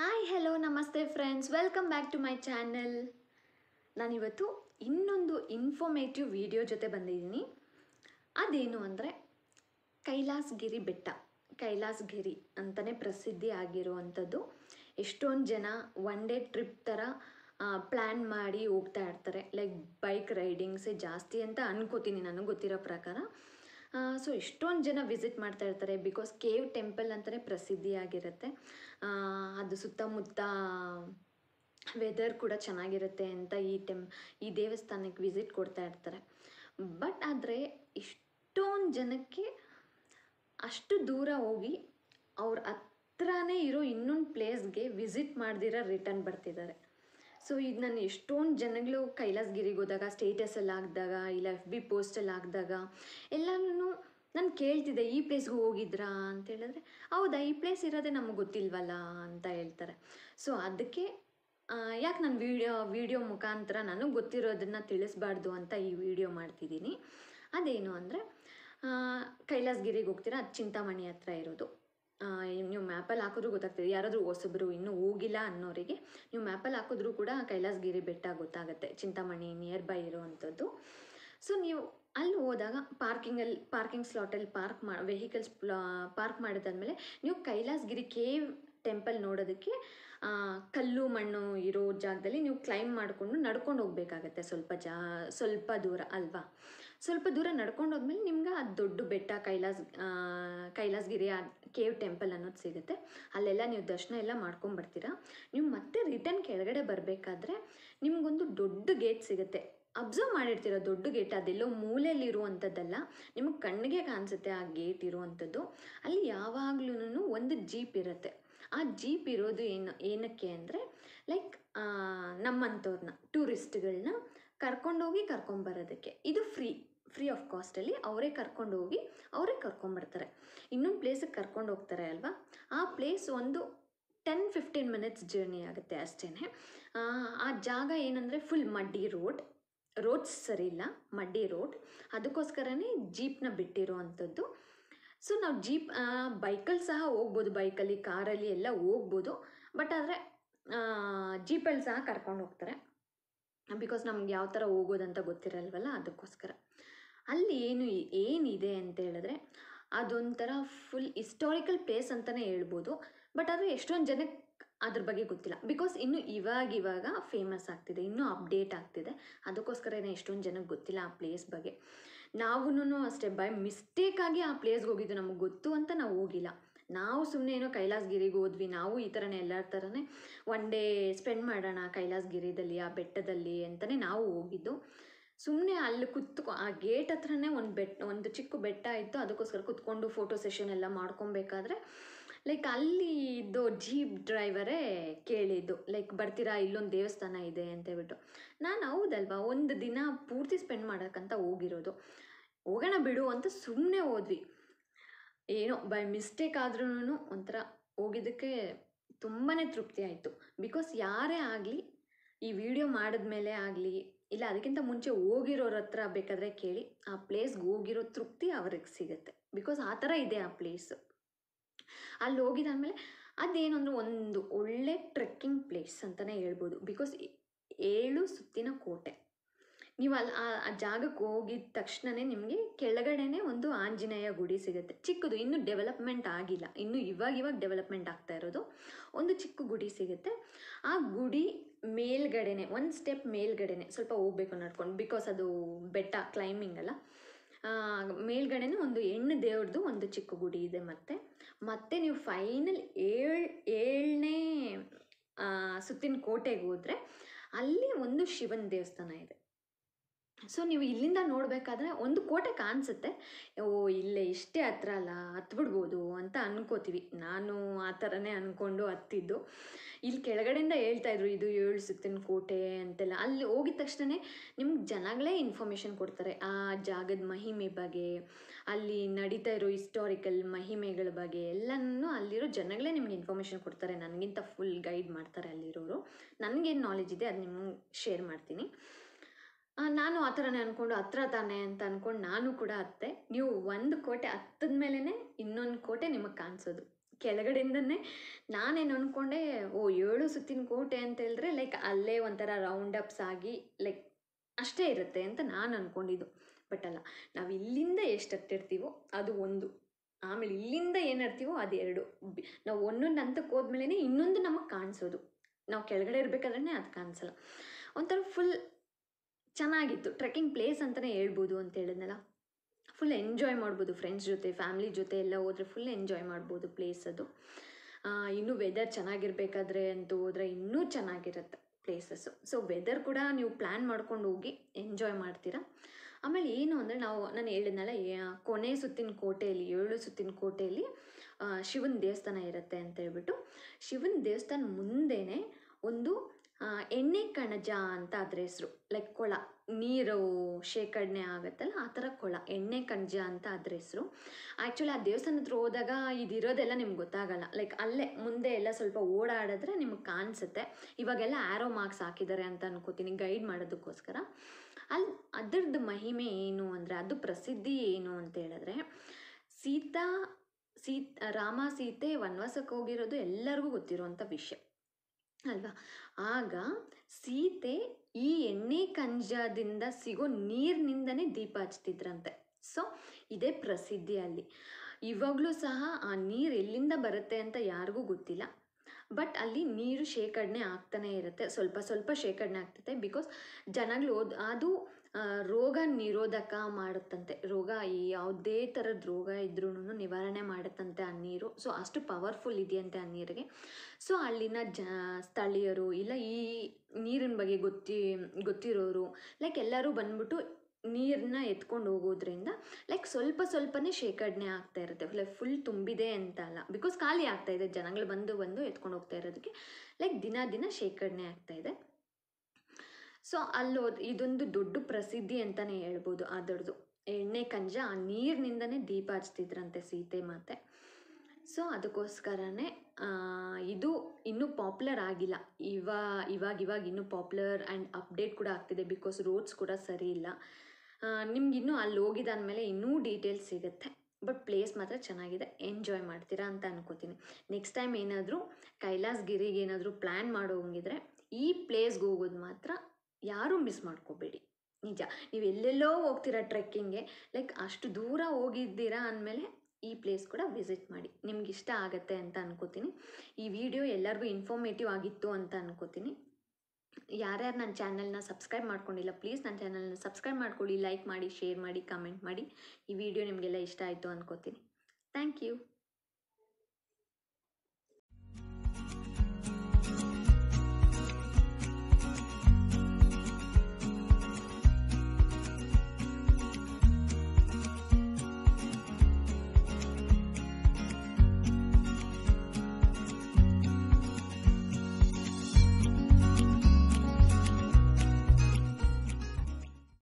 hi hello ನಮಸ್ತೆ friends welcome back to my channel ನಾನಿವತ್ತು ಇನ್ನೊಂದು ಇನ್ಫಾರ್ಮೇಟಿವ್ ವಿಡಿಯೋ ಜೊತೆ ಬಂದಿದ್ದೀನಿ ಅದೇನು ಅಂದರೆ ಕೈಲಾಸಗಿರಿ ಬೆಟ್ಟ ಕೈಲಾಸಗಿರಿ ಅಂತಲೇ ಪ್ರಸಿದ್ಧಿ ಆಗಿರುವಂಥದ್ದು ಎಷ್ಟೊಂದು ಜನ ಒನ್ ಡೇ ಟ್ರಿಪ್ ಥರ ಪ್ಲ್ಯಾನ್ ಮಾಡಿ ಹೋಗ್ತಾ ಇರ್ತಾರೆ ಲೈಕ್ ಬೈಕ್ ರೈಡಿಂಗ್ಸೇ ಜಾಸ್ತಿ ಅಂತ ಅನ್ಕೋತೀನಿ ನನಗೆ ಗೊತ್ತಿರೋ ಪ್ರಕಾರ ಸೊ ಇಷ್ಟೊಂದು ಜನ ವಿಸಿಟ್ ಮಾಡ್ತಾ ಇರ್ತಾರೆ ಬಿಕಾಸ್ ಕೇವ್ ಟೆಂಪಲ್ ಅಂತಲೇ ಪ್ರಸಿದ್ಧಿಯಾಗಿರುತ್ತೆ ಅದು ಸುತ್ತಮುತ್ತ ವೆದರ್ ಕೂಡ ಚೆನ್ನಾಗಿರುತ್ತೆ ಅಂತ ಈ ಟೆಂ ಈ ದೇವಸ್ಥಾನಕ್ಕೆ ವಿಸಿಟ್ ಕೊಡ್ತಾ ಇರ್ತಾರೆ ಬಟ್ ಆದರೆ ಇಷ್ಟೊಂದು ಜನಕ್ಕೆ ಅಷ್ಟು ದೂರ ಹೋಗಿ ಅವ್ರ ಹತ್ರನೇ ಇರೋ ಇನ್ನೊಂದು ಪ್ಲೇಸ್ಗೆ ವಿಸಿಟ್ ಮಾಡ್ದಿರ ರಿಟರ್ನ್ ಬರ್ತಿದ್ದಾರೆ ಸೊ ಇದು ನಾನು ಎಷ್ಟೊಂದು ಜನಗಳು ಕೈಲಾಸಗಿರಿಗೆ ಹೋದಾಗ ಸ್ಟೇಟಸಲ್ಲಿ ಹಾಕಿದಾಗ ಇಲ್ಲ ಎಫ್ ಬಿ ಪೋಸ್ಟಲ್ಲಿ ಹಾಕಿದಾಗ ಎಲ್ಲನೂ ನಾನು ಕೇಳ್ತಿದ್ದೆ ಈ ಪ್ಲೇಸ್ಗೆ ಹೋಗಿದ್ರಾ ಅಂತ ಹೇಳಿದ್ರೆ ಹೌದಾ ಈ ಪ್ಲೇಸ್ ಇರೋದೇ ನಮಗೆ ಗೊತ್ತಿಲ್ವಲ್ಲ ಅಂತ ಹೇಳ್ತಾರೆ ಸೊ ಅದಕ್ಕೆ ಯಾಕೆ ನಾನು ವಿಡಿಯೋ ವಿಡಿಯೋ ಮುಖಾಂತರ ನಾನು ಗೊತ್ತಿರೋದನ್ನು ತಿಳಿಸ್ಬಾರ್ದು ಅಂತ ಈ ವಿಡಿಯೋ ಮಾಡ್ತಿದ್ದೀನಿ ಅದೇನು ಅಂದರೆ ಕೈಲಾಸಗಿರಿಗೆ ಹೋಗ್ತೀರಾ ಅದು ಚಿಂತಾಮಣಿ ಹತ್ರ ಇರೋದು ನೀವು ಮ್ಯಾಪಲ್ಲಿ ಹಾಕಿದ್ರು ಗೊತ್ತಾಗ್ತದೆ ಯಾರಾದರೂ ಹೊಸಬರು ಇನ್ನೂ ಹೋಗಿಲ್ಲ ಅನ್ನೋರಿಗೆ ನೀವು ಮ್ಯಾಪಲ್ಲಿ ಹಾಕಿದ್ರೂ ಕೂಡ ಕೈಲಾಸಗಿರಿ ಬೆಟ್ಟ ಗೊತ್ತಾಗುತ್ತೆ ಚಿಂತಾಮಣಿ ನಿಯರ್ ಬೈ ಇರುವಂಥದ್ದು ಸೊ ನೀವು ಅಲ್ಲಿ ಹೋದಾಗ ಪಾರ್ಕಿಂಗಲ್ಲಿ ಪಾರ್ಕಿಂಗ್ ಸ್ಲಾಟಲ್ಲಿ ಪಾರ್ಕ್ ಮಾ ವೆಹಿಕಲ್ಸ್ ಪಾರ್ಕ್ ಮಾಡಿದಾದ್ಮೇಲೆ ನೀವು ಕೈಲಾಸಗಿರಿ ಕೇವ್ ಟೆಂಪಲ್ ನೋಡೋದಕ್ಕೆ ಕಲ್ಲು ಮಣ್ಣು ಇರೋ ಜಾಗದಲ್ಲಿ ನೀವು ಕ್ಲೈಮ್ ಮಾಡಿಕೊಂಡು ನಡ್ಕೊಂಡು ಹೋಗ್ಬೇಕಾಗತ್ತೆ ಸ್ವಲ್ಪ ಜಾ ಸ್ವಲ್ಪ ದೂರ ಅಲ್ವಾ ಸ್ವಲ್ಪ ದೂರ ನಡ್ಕೊಂಡು ಹೋದ್ಮೇಲೆ ನಿಮ್ಗೆ ಅದು ದೊಡ್ಡ ಬೆಟ್ಟ ಕೈಲಾಸ್ ಕೈಲಾಸಗಿರಿ ಕೇವ್ ಟೆಂಪಲ್ ಅನ್ನೋದು ಸಿಗುತ್ತೆ ಅಲ್ಲೆಲ್ಲ ನೀವು ದರ್ಶನ ಎಲ್ಲ ಮಾಡ್ಕೊಂಬರ್ತೀರ ನೀವು ಮತ್ತೆ ರಿಟರ್ನ್ ಕೆಳಗಡೆ ಬರಬೇಕಾದ್ರೆ ನಿಮ್ಗೊಂದು ದೊಡ್ಡ ಗೇಟ್ ಸಿಗುತ್ತೆ ಅಬ್ಸರ್ವ್ ಮಾಡಿರ್ತೀರ ದೊಡ್ಡ ಗೇಟ್ ಅದೆಲ್ಲೋ ಮೂಲೆಯಲ್ಲಿ ಇರುವಂಥದ್ದಲ್ಲ ನಿಮಗೆ ಕಣ್ಣಿಗೆ ಕಾಣಿಸುತ್ತೆ ಆ ಗೇಟ್ ಇರುವಂಥದ್ದು ಅಲ್ಲಿ ಯಾವಾಗ್ಲೂ ಒಂದು ಜೀಪ್ ಇರುತ್ತೆ ಆ ಜೀಪ್ ಇರೋದು ಏನು ಏನಕ್ಕೆ ಅಂದರೆ ಲೈಕ್ ನಮ್ಮಂಥವ್ರನ್ನ ಟೂರಿಸ್ಟ್ಗಳನ್ನ ಕರ್ಕೊಂಡೋಗಿ ಕರ್ಕೊಂಬರೋದಕ್ಕೆ ಇದು ಫ್ರೀ ಫ್ರೀ ಆಫ್ ಕಾಸ್ಟಲ್ಲಿ ಅವರೇ ಕರ್ಕೊಂಡೋಗಿ ಅವರೇ ಕರ್ಕೊಂಬರ್ತಾರೆ ಇನ್ನೊಂದು ಪ್ಲೇಸಿಗೆ ಕರ್ಕೊಂಡು ಹೋಗ್ತಾರೆ ಅಲ್ವಾ ಆ ಪ್ಲೇಸ್ ಒಂದು ಟೆನ್ ಫಿಫ್ಟೀನ್ ಮಿನಿಟ್ಸ್ ಜರ್ನಿ ಆಗುತ್ತೆ ಅಷ್ಟೇ ಆ ಜಾಗ ಏನಂದರೆ ಫುಲ್ ಮಡ್ಡಿ ರೋಡ್ ರೋಡ್ಸ್ ಸರಿ ಇಲ್ಲ ಮಡ್ಡಿ ರೋಡ್ ಅದಕ್ಕೋಸ್ಕರನೇ ಜೀಪ್ನ ಬಿಟ್ಟಿರೋ ಅಂಥದ್ದು ಸೊ ನಾವು ಜೀಪ್ ಬೈಕಲ್ಲಿ ಸಹ ಹೋಗ್ಬೋದು ಬೈಕಲ್ಲಿ ಕಾರಲ್ಲಿ ಎಲ್ಲ ಹೋಗ್ಬೋದು ಬಟ್ ಆದರೆ ಜೀಪಲ್ಲಿ ಸಹ ಕರ್ಕೊಂಡು ಹೋಗ್ತಾರೆ ಬಿಕಾಸ್ ನಮ್ಗೆ ಯಾವ ಥರ ಹೋಗೋದಂತ ಗೊತ್ತಿರಲ್ವಲ್ಲ ಅದಕ್ಕೋಸ್ಕರ ಅಲ್ಲಿ ಏನು ಏನಿದೆ ಅಂತ ಹೇಳಿದ್ರೆ ಅದೊಂಥರ ಫುಲ್ ಹಿಸ್ಟಾರಿಕಲ್ ಪ್ಲೇಸ್ ಅಂತಲೇ ಹೇಳ್ಬೋದು ಬಟ್ ಆದರೆ ಎಷ್ಟೊಂದು ಜನಕ್ಕೆ ಅದ್ರ ಬಗ್ಗೆ ಗೊತ್ತಿಲ್ಲ ಬಿಕಾಸ್ ಇನ್ನು ಇವಾಗ ಇವಾಗ ಫೇಮಸ್ ಆಗ್ತಿದೆ ಇನ್ನೂ ಅಪ್ಡೇಟ್ ಆಗ್ತಿದೆ ಅದಕ್ಕೋಸ್ಕರ ಎಷ್ಟೊಂದು ಜನಕ್ಕೆ ಗೊತ್ತಿಲ್ಲ ಆ ಪ್ಲೇಸ್ ಬಗ್ಗೆ ನಾವೂ ಅಷ್ಟೇ ಬೈ ಮಿಸ್ಟೇಕಾಗಿ ಆ ಪ್ಲೇಸ್ಗೆ ಹೋಗಿದ್ದು ನಮಗೆ ಗೊತ್ತು ಅಂತ ನಾವು ಹೋಗಿಲ್ಲ ನಾವು ಸುಮ್ಮನೆ ಏನೋ ಕೈಲಾಸಗಿರಿಗೆ ಹೋದ್ವಿ ನಾವು ಈ ಥರನೇ ಎಲ್ಲರ ಥರನೇ ಒನ್ ಡೇ ಸ್ಪೆಂಡ್ ಮಾಡೋಣ ಕೈಲಾಸಗಿರಿದಲ್ಲಿ ಆ ಬೆಟ್ಟದಲ್ಲಿ ಅಂತಲೇ ನಾವು ಹೋಗಿದ್ದು ಸುಮ್ಮನೆ ಅಲ್ಲಿ ಕೂತ್ಕೊ ಆ ಗೇಟ್ ಹತ್ರನೇ ಒಂದು ಬೆಟ್ಟ ಒಂದು ಚಿಕ್ಕ ಬೆಟ್ಟ ಇತ್ತು ಅದಕ್ಕೋಸ್ಕರ ಕುತ್ಕೊಂಡು ಫೋಟೋ ಸೆಷನ್ ಎಲ್ಲ ಮಾಡ್ಕೊಬೇಕಾದ್ರೆ ಲೈಕ್ ಅಲ್ಲಿ ಇದ್ದು ಜೀಪ್ ಡ್ರೈವರೇ ಕೇಳಿದ್ದು ಲೈಕ್ ಬರ್ತೀರಾ ಇಲ್ಲೊಂದು ದೇವಸ್ಥಾನ ಇದೆ ಅಂತ ಹೇಳ್ಬಿಟ್ಟು ನಾನು ಹೌದಲ್ವಾ ಒಂದು ದಿನ ಪೂರ್ತಿ ಸ್ಪೆಂಡ್ ಮಾಡೋಕ್ಕಂತ ಹೋಗಿರೋದು ಹೋಗೋಣ ಬಿಡು ಅಂತ ಸುಮ್ಮನೆ ಹೋದ್ವಿ ಏನೋ ಬೈ ಮಿಸ್ಟೇಕ್ ಆದ್ರೂ ಒಂಥರ ಹೋಗಿದ್ದಕ್ಕೆ ತುಂಬಾ ತೃಪ್ತಿ ಆಯಿತು ಬಿಕಾಸ್ ಯಾರೇ ಆಗಲಿ ಈ ವಿಡಿಯೋ ಮಾಡಿದ್ಮೇಲೆ ಆಗಲಿ ಇಲ್ಲ ಅದಕ್ಕಿಂತ ಮುಂಚೆ ಹೋಗಿರೋರ ಹತ್ರ ಬೇಕಾದರೆ ಕೇಳಿ ಆ ಪ್ಲೇಸ್ಗೆ ಹೋಗಿರೋ ತೃಪ್ತಿ ಅವ್ರಿಗೆ ಸಿಗುತ್ತೆ ಬಿಕಾಸ್ ಆ ಥರ ಇದೆ ಆ ಪ್ಲೇಸು ಅಲ್ಲಿ ಹೋಗಿದ್ದಾದ್ಮೇಲೆ ಅದೇನಂದ್ರೆ ಒಂದು ಒಳ್ಳೆ ಟ್ರೆಕ್ಕಿಂಗ್ ಪ್ಲೇಸ್ ಅಂತಲೇ ಹೇಳ್ಬೋದು ಬಿಕಾಸ್ ಏಳು ಸುತ್ತಿನ ಕೋಟೆ ನೀವು ಅಲ್ಲಿ ಆ ಜಾಗಕ್ಕೆ ಹೋಗಿದ ತಕ್ಷಣವೇ ನಿಮಗೆ ಕೆಳಗಡೆನೇ ಒಂದು ಆಂಜನೇಯ ಗುಡಿ ಸಿಗುತ್ತೆ ಚಿಕ್ಕದು ಇನ್ನೂ ಡೆವಲಪ್ಮೆಂಟ್ ಆಗಿಲ್ಲ ಇನ್ನು ಇವಾಗ ಇವಾಗ ಡೆವಲಪ್ಮೆಂಟ್ ಆಗ್ತಾ ಇರೋದು ಒಂದು ಚಿಕ್ಕ ಗುಡಿ ಸಿಗುತ್ತೆ ಆ ಗುಡಿ ಮೇಲ್ಗಡೆನೆ ಒಂದು ಸ್ಟೆಪ್ ಮೇಲ್ಗಡೆನೆ ಸ್ವಲ್ಪ ಹೋಗ್ಬೇಕು ನಡ್ಕೊಂಡು ಬಿಕಾಸ್ ಅದು ಬೆಟ್ಟ ಕ್ಲೈಂಬಿಂಗ್ ಅಲ್ಲ ಮೇಲ್ಗಡೆನೇ ಒಂದು ಹೆಣ್ಣು ದೇವ್ರದ್ದು ಒಂದು ಚಿಕ್ಕ ಗುಡಿ ಇದೆ ಮತ್ತೆ ಮತ್ತೆ ನೀವು ಫೈನಲ್ ಏಳು ಏಳನೇ ಸುತ್ತಿನ ಕೋಟೆಗೆ ಹೋದರೆ ಅಲ್ಲಿ ಒಂದು ಶಿವನ ದೇವಸ್ಥಾನ ಇದೆ ಸೊ ನೀವು ಇಲ್ಲಿಂದ ನೋಡಬೇಕಾದ್ರೆ ಒಂದು ಕೋಟೆ ಕಾಣಿಸುತ್ತೆ ಓ ಇಲ್ಲೇ ಇಷ್ಟೇ ಹತ್ರ ಅಲ್ಲ ಹತ್ಬಿಡ್ಬೋದು ಅಂತ ಅನ್ಕೋತೀವಿ ನಾನು ಆ ಥರನೇ ಅಂದ್ಕೊಂಡು ಹತ್ತಿದ್ದು ಇಲ್ಲಿ ಕೆಳಗಡೆಯಿಂದ ಇದ್ರು ಇದು ಏಳು ಸುತ್ತಿನ ಕೋಟೆ ಅಂತೆಲ್ಲ ಅಲ್ಲಿ ಹೋಗಿದ ತಕ್ಷಣ ನಿಮ್ಗೆ ಜನಗಳೇ ಇನ್ಫಾರ್ಮೇಷನ್ ಕೊಡ್ತಾರೆ ಆ ಜಾಗದ ಮಹಿಮೆ ಬಗ್ಗೆ ಅಲ್ಲಿ ನಡೀತಾ ಇರೋ ಹಿಸ್ಟಾರಿಕಲ್ ಮಹಿಮೆಗಳ ಬಗ್ಗೆ ಎಲ್ಲನೂ ಅಲ್ಲಿರೋ ಜನಗಳೇ ನಿಮ್ಗೆ ಇನ್ಫಾರ್ಮೇಷನ್ ಕೊಡ್ತಾರೆ ನನಗಿಂತ ಫುಲ್ ಗೈಡ್ ಮಾಡ್ತಾರೆ ಅಲ್ಲಿರೋರು ನನಗೇನು ನಾಲೆಜ್ ಇದೆ ಅದು ನಿಮ್ಗೆ ಶೇರ್ ಮಾಡ್ತೀನಿ ನಾನು ಆ ಥರನೇ ಅಂದ್ಕೊಂಡು ಹತ್ರ ತಾನೆ ಅಂತ ಅಂದ್ಕೊಂಡು ನಾನು ಕೂಡ ಹತ್ತೆ ನೀವು ಒಂದು ಕೋಟೆ ಹತ್ತದ ಮೇಲೇ ಇನ್ನೊಂದು ಕೋಟೆ ನಿಮಗೆ ಕಾಣಿಸೋದು ಕೆಳಗಡೆಯಿಂದನೇ ನಾನೇನು ಅಂದ್ಕೊಂಡೆ ಓ ಏಳು ಸುತ್ತಿನ ಕೋಟೆ ಅಂತ ಹೇಳಿದ್ರೆ ಲೈಕ್ ಅಲ್ಲೇ ಒಂಥರ ರೌಂಡ್ ಅಪ್ಸ್ ಆಗಿ ಲೈಕ್ ಅಷ್ಟೇ ಇರುತ್ತೆ ಅಂತ ನಾನು ಅಂದ್ಕೊಂಡಿದ್ದು ಬಟ್ ಅಲ್ಲ ನಾವು ಇಲ್ಲಿಂದ ಎಷ್ಟು ಹತ್ತಿರ್ತೀವೋ ಅದು ಒಂದು ಆಮೇಲೆ ಇಲ್ಲಿಂದ ಇರ್ತೀವೋ ಅದು ಎರಡು ನಾವು ಒಂದೊಂದು ಹಂತಕ್ಕೆ ಹೋದ್ಮೇಲೆ ಇನ್ನೊಂದು ನಮಗೆ ಕಾಣಿಸೋದು ನಾವು ಕೆಳಗಡೆ ಇರಬೇಕಾದ್ರೆ ಅದು ಕಾಣಿಸಲ್ಲ ಒಂಥರ ಫುಲ್ ಚೆನ್ನಾಗಿತ್ತು ಟ್ರೆಕ್ಕಿಂಗ್ ಪ್ಲೇಸ್ ಅಂತಲೇ ಹೇಳ್ಬೋದು ಅಂತ ಹೇಳಿದ್ನಲ್ಲ ಫುಲ್ ಎಂಜಾಯ್ ಮಾಡ್ಬೋದು ಫ್ರೆಂಡ್ಸ್ ಜೊತೆ ಫ್ಯಾಮ್ಲಿ ಜೊತೆ ಎಲ್ಲ ಹೋದರೆ ಫುಲ್ ಎಂಜಾಯ್ ಮಾಡ್ಬೋದು ಪ್ಲೇಸ್ ಅದು ಇನ್ನೂ ವೆದರ್ ಚೆನ್ನಾಗಿರ್ಬೇಕಾದ್ರೆ ಅಂತೂ ಹೋದರೆ ಇನ್ನೂ ಚೆನ್ನಾಗಿರುತ್ತೆ ಪ್ಲೇಸಸ್ಸು ಸೊ ವೆದರ್ ಕೂಡ ನೀವು ಪ್ಲ್ಯಾನ್ ಮಾಡ್ಕೊಂಡು ಹೋಗಿ ಎಂಜಾಯ್ ಮಾಡ್ತೀರಾ ಆಮೇಲೆ ಏನು ಅಂದರೆ ನಾವು ನಾನು ಹೇಳಿದ್ನಲ್ಲ ಕೊನೆ ಸುತ್ತಿನ ಕೋಟೆಯಲ್ಲಿ ಏಳು ಸುತ್ತಿನ ಕೋಟೆಯಲ್ಲಿ ಶಿವನ ದೇವಸ್ಥಾನ ಇರುತ್ತೆ ಅಂತ ಹೇಳ್ಬಿಟ್ಟು ಶಿವನ ದೇವಸ್ಥಾನ ಮುಂದೆ ಒಂದು ಎಣ್ಣೆ ಕಣಜ ಅಂತ ಅದ್ರ ಹೆಸರು ಲೈಕ್ ಕೊಳ ನೀರು ಶೇಖರಣೆ ಆಗುತ್ತಲ್ಲ ಆ ಥರ ಕೊಳ ಎಣ್ಣೆ ಕಣಜ ಅಂತ ಅದ್ರ ಹೆಸರು ಆ್ಯಕ್ಚುಲಿ ಆ ದೇವಸ್ಥಾನ ಹತ್ರ ಹೋದಾಗ ಇದಿರೋದೆಲ್ಲ ನಿಮ್ಗೆ ಗೊತ್ತಾಗಲ್ಲ ಲೈಕ್ ಅಲ್ಲೇ ಮುಂದೆ ಎಲ್ಲ ಸ್ವಲ್ಪ ಓಡಾಡಿದ್ರೆ ನಿಮಗೆ ಕಾಣಿಸುತ್ತೆ ಇವಾಗೆಲ್ಲ ಆ್ಯರೋ ಮಾರ್ಕ್ಸ್ ಹಾಕಿದ್ದಾರೆ ಅಂತ ಅನ್ಕೋತೀನಿ ಗೈಡ್ ಮಾಡೋದಕ್ಕೋಸ್ಕರ ಅಲ್ಲಿ ಅದರದ್ದು ಮಹಿಮೆ ಏನು ಅಂದರೆ ಅದು ಪ್ರಸಿದ್ಧಿ ಏನು ಅಂತ ಹೇಳಿದ್ರೆ ಸೀತಾ ಸೀ ರಾಮ ಸೀತೆ ವನವಾಸಕ್ಕೆ ಹೋಗಿರೋದು ಎಲ್ಲರಿಗೂ ಗೊತ್ತಿರುವಂಥ ವಿಷಯ ಅಲ್ವಾ ಆಗ ಸೀತೆ ಈ ಎಣ್ಣೆ ಕಂಜಾದಿಂದ ಸಿಗೋ ನೀರಿನಿಂದನೇ ದೀಪ ಹಚ್ತಿದ್ರಂತೆ ಸೊ ಇದೇ ಪ್ರಸಿದ್ಧಿ ಅಲ್ಲಿ ಇವಾಗಲೂ ಸಹ ಆ ನೀರು ಎಲ್ಲಿಂದ ಬರುತ್ತೆ ಅಂತ ಯಾರಿಗೂ ಗೊತ್ತಿಲ್ಲ ಬಟ್ ಅಲ್ಲಿ ನೀರು ಶೇಖರಣೆ ಆಗ್ತಾನೆ ಇರುತ್ತೆ ಸ್ವಲ್ಪ ಸ್ವಲ್ಪ ಶೇಖರಣೆ ಆಗ್ತೈತೆ ಬಿಕಾಸ್ ಜನಗಳು ಅದು ರೋಗ ನಿರೋಧಕ ಮಾಡುತ್ತಂತೆ ರೋಗ ಯಾವುದೇ ಥರದ ರೋಗ ಇದ್ರೂ ನಿವಾರಣೆ ಮಾಡುತ್ತಂತೆ ಆ ನೀರು ಸೊ ಅಷ್ಟು ಪವರ್ಫುಲ್ ಇದೆಯಂತೆ ಆ ನೀರಿಗೆ ಸೊ ಅಲ್ಲಿನ ಜ ಸ್ಥಳೀಯರು ಇಲ್ಲ ಈ ನೀರಿನ ಬಗ್ಗೆ ಗೊತ್ತಿ ಗೊತ್ತಿರೋರು ಲೈಕ್ ಎಲ್ಲರೂ ಬಂದ್ಬಿಟ್ಟು ನೀರನ್ನ ಎತ್ಕೊಂಡು ಹೋಗೋದ್ರಿಂದ ಲೈಕ್ ಸ್ವಲ್ಪ ಸ್ವಲ್ಪನೇ ಶೇಖರಣೆ ಆಗ್ತಾ ಇರುತ್ತೆ ಲೈಕ್ ಫುಲ್ ತುಂಬಿದೆ ಅಂತ ಅಲ್ಲ ಬಿಕಾಸ್ ಖಾಲಿ ಆಗ್ತಾ ಇದೆ ಜನಗಳು ಬಂದು ಬಂದು ಎತ್ಕೊಂಡು ಹೋಗ್ತಾ ಇರೋದಕ್ಕೆ ಲೈಕ್ ದಿನ ದಿನ ಶೇಖರಣೆ ಆಗ್ತಾ ಇದೆ ಸೊ ಅಲ್ಲ ಇದೊಂದು ದೊಡ್ಡ ಪ್ರಸಿದ್ಧಿ ಅಂತಲೇ ಹೇಳ್ಬೋದು ಅದರದು ಎಣ್ಣೆ ಕಂಜ ಆ ನೀರಿನಿಂದನೇ ದೀಪ ಹಚ್ತಿದ್ರಂತೆ ಸೀತೆ ಮಾತೆ ಸೊ ಅದಕ್ಕೋಸ್ಕರನೇ ಇದು ಇನ್ನೂ ಪಾಪ್ಯುಲರ್ ಆಗಿಲ್ಲ ಇವಾಗ ಇವಾಗ ಇವಾಗ ಇನ್ನೂ ಪಾಪ್ಯುಲರ್ ಆ್ಯಂಡ್ ಅಪ್ಡೇಟ್ ಕೂಡ ಆಗ್ತಿದೆ ಬಿಕಾಸ್ ರೋಡ್ಸ್ ಕೂಡ ಸರಿ ಇಲ್ಲ ನಿಮ್ಗಿನ್ನೂ ಅಲ್ಲಿ ಹೋಗಿದಾದ್ಮೇಲೆ ಇನ್ನೂ ಡೀಟೇಲ್ಸ್ ಸಿಗುತ್ತೆ ಬಟ್ ಪ್ಲೇಸ್ ಮಾತ್ರ ಚೆನ್ನಾಗಿದೆ ಎಂಜಾಯ್ ಮಾಡ್ತೀರಾ ಅಂತ ಅನ್ಕೋತೀನಿ ನೆಕ್ಸ್ಟ್ ಟೈಮ್ ಏನಾದರೂ ಗಿರಿಗೆ ಏನಾದರೂ ಪ್ಲ್ಯಾನ್ ಮಾಡೋಂಗಿದ್ರೆ ಈ ಪ್ಲೇಸ್ಗೆ ಹೋಗೋದು ಮಾತ್ರ ಯಾರೂ ಮಿಸ್ ಮಾಡ್ಕೋಬೇಡಿ ನಿಜ ನೀವು ಎಲ್ಲೆಲ್ಲೋ ಹೋಗ್ತೀರಾ ಟ್ರೆಕ್ಕಿಂಗ್ಗೆ ಲೈಕ್ ಅಷ್ಟು ದೂರ ಹೋಗಿದ್ದೀರಾ ಅಂದಮೇಲೆ ಈ ಪ್ಲೇಸ್ ಕೂಡ ವಿಸಿಟ್ ಮಾಡಿ ನಿಮ್ಗೆ ಇಷ್ಟ ಆಗುತ್ತೆ ಅಂತ ಅನ್ಕೋತೀನಿ ಈ ವಿಡಿಯೋ ಎಲ್ಲರಿಗೂ ಇನ್ಫಾರ್ಮೇಟಿವ್ ಆಗಿತ್ತು ಅಂತ ಅನ್ಕೋತೀನಿ ಯಾರ್ಯಾರು ನನ್ನ ಚಾನಲ್ನ ಸಬ್ಸ್ಕ್ರೈಬ್ ಮಾಡ್ಕೊಂಡಿಲ್ಲ ಪ್ಲೀಸ್ ನನ್ನ ಚಾನಲ್ನ ಸಬ್ಸ್ಕ್ರೈಬ್ ಮಾಡ್ಕೊಳ್ಳಿ ಲೈಕ್ ಮಾಡಿ ಶೇರ್ ಮಾಡಿ ಕಮೆಂಟ್ ಮಾಡಿ ಈ ವಿಡಿಯೋ ನಿಮಗೆಲ್ಲ ಇಷ್ಟ ಆಯಿತು ಅಂದ್ಕೋತೀನಿ ಥ್ಯಾಂಕ್ ಯು